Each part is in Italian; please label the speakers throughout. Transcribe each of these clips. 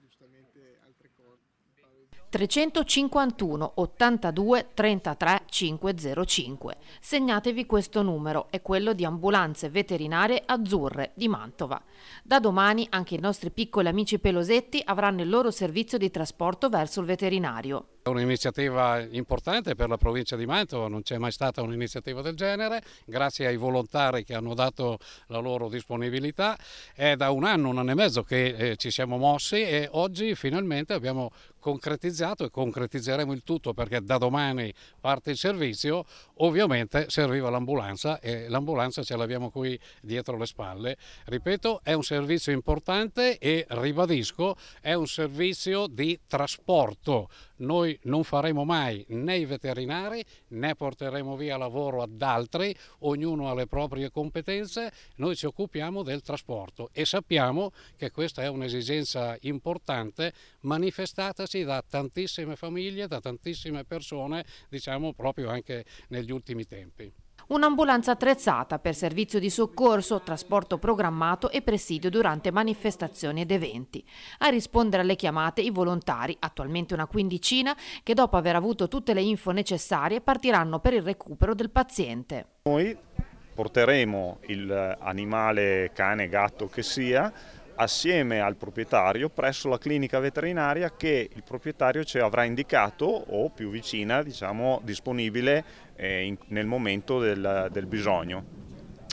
Speaker 1: giustamente altre cose. 351 82 33 505. Segnatevi questo numero, è quello di ambulanze veterinarie azzurre di Mantova. Da domani anche i nostri piccoli amici pelosetti avranno il loro servizio di trasporto verso il veterinario.
Speaker 2: È un'iniziativa importante per la provincia di Mantova, non c'è mai stata un'iniziativa del genere, grazie ai volontari che hanno dato la loro disponibilità. È da un anno, un anno e mezzo che eh, ci siamo mossi e oggi finalmente abbiamo concretizzato e concretizzeremo il tutto perché da domani parte il servizio, ovviamente serviva l'ambulanza e l'ambulanza ce l'abbiamo qui dietro le spalle. Ripeto, è un servizio importante e ribadisco, è un servizio di trasporto. Noi noi non faremo mai né i veterinari né porteremo via lavoro ad altri, ognuno ha le proprie competenze, noi ci occupiamo del trasporto e sappiamo che questa è un'esigenza importante manifestatasi da tantissime famiglie, da tantissime persone, diciamo proprio anche negli ultimi tempi
Speaker 1: un'ambulanza attrezzata per servizio di soccorso, trasporto programmato e presidio durante manifestazioni ed eventi. A rispondere alle chiamate i volontari, attualmente una quindicina, che dopo aver avuto tutte le info necessarie partiranno per il recupero del paziente.
Speaker 3: Noi porteremo l'animale cane, gatto che sia, assieme al proprietario presso la clinica veterinaria che il proprietario ci avrà indicato o più vicina diciamo, disponibile eh, in, nel momento del, del bisogno.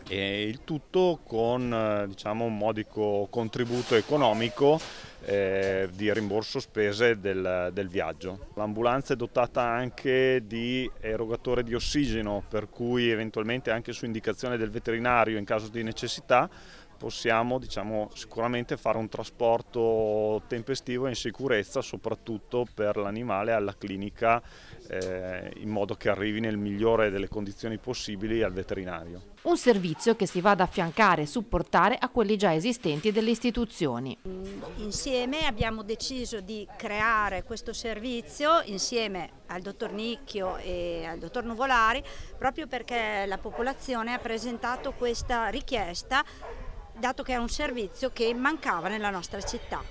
Speaker 3: E il tutto con eh, diciamo, un modico contributo economico eh, di rimborso spese del, del viaggio. L'ambulanza è dotata anche di erogatore di ossigeno per cui eventualmente anche su indicazione del veterinario in caso di necessità possiamo diciamo, sicuramente fare un trasporto tempestivo e in sicurezza soprattutto per l'animale alla clinica eh, in modo che arrivi nel migliore delle condizioni possibili al veterinario.
Speaker 1: Un servizio che si va ad affiancare e supportare a quelli già esistenti delle istituzioni. Insieme abbiamo deciso di creare questo servizio insieme al dottor Nicchio e al dottor Nuvolari proprio perché la popolazione ha presentato questa richiesta dato che è un servizio che mancava nella nostra città.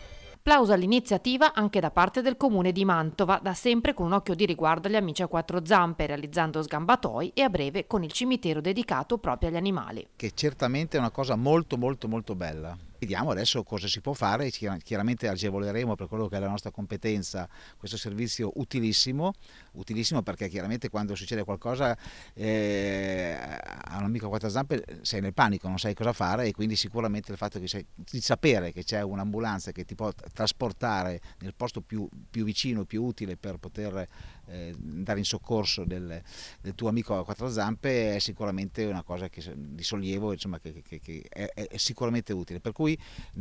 Speaker 1: Applauso all'iniziativa anche da parte del comune di Mantova, da sempre con un occhio di riguardo agli amici a quattro zampe, realizzando sgambatoi e a breve con il cimitero dedicato proprio agli animali.
Speaker 4: Che certamente è una cosa molto molto molto bella, Vediamo adesso cosa si può fare, chiaramente agevoleremo per quello che è la nostra competenza questo servizio utilissimo, utilissimo perché chiaramente quando succede qualcosa eh, a un amico a quattro zampe eh, sei nel panico, non sai cosa fare e quindi sicuramente il fatto sei, di sapere che c'è un'ambulanza che ti può trasportare nel posto più, più vicino, più utile per poter eh, andare in soccorso del, del, tuo amico a quattro zampe è sicuramente una cosa che, di sollievo, insomma, che, che, che è, è sicuramente utile. Per cui cui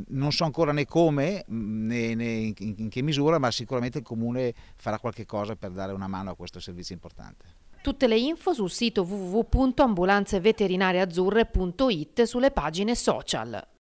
Speaker 4: non so ancora né come né, né in che misura, ma sicuramente il Comune farà qualche cosa per dare una mano a questo servizio importante.
Speaker 1: Tutte le info sul sito www.ambulanzeveterinariazzurre.it sulle pagine social.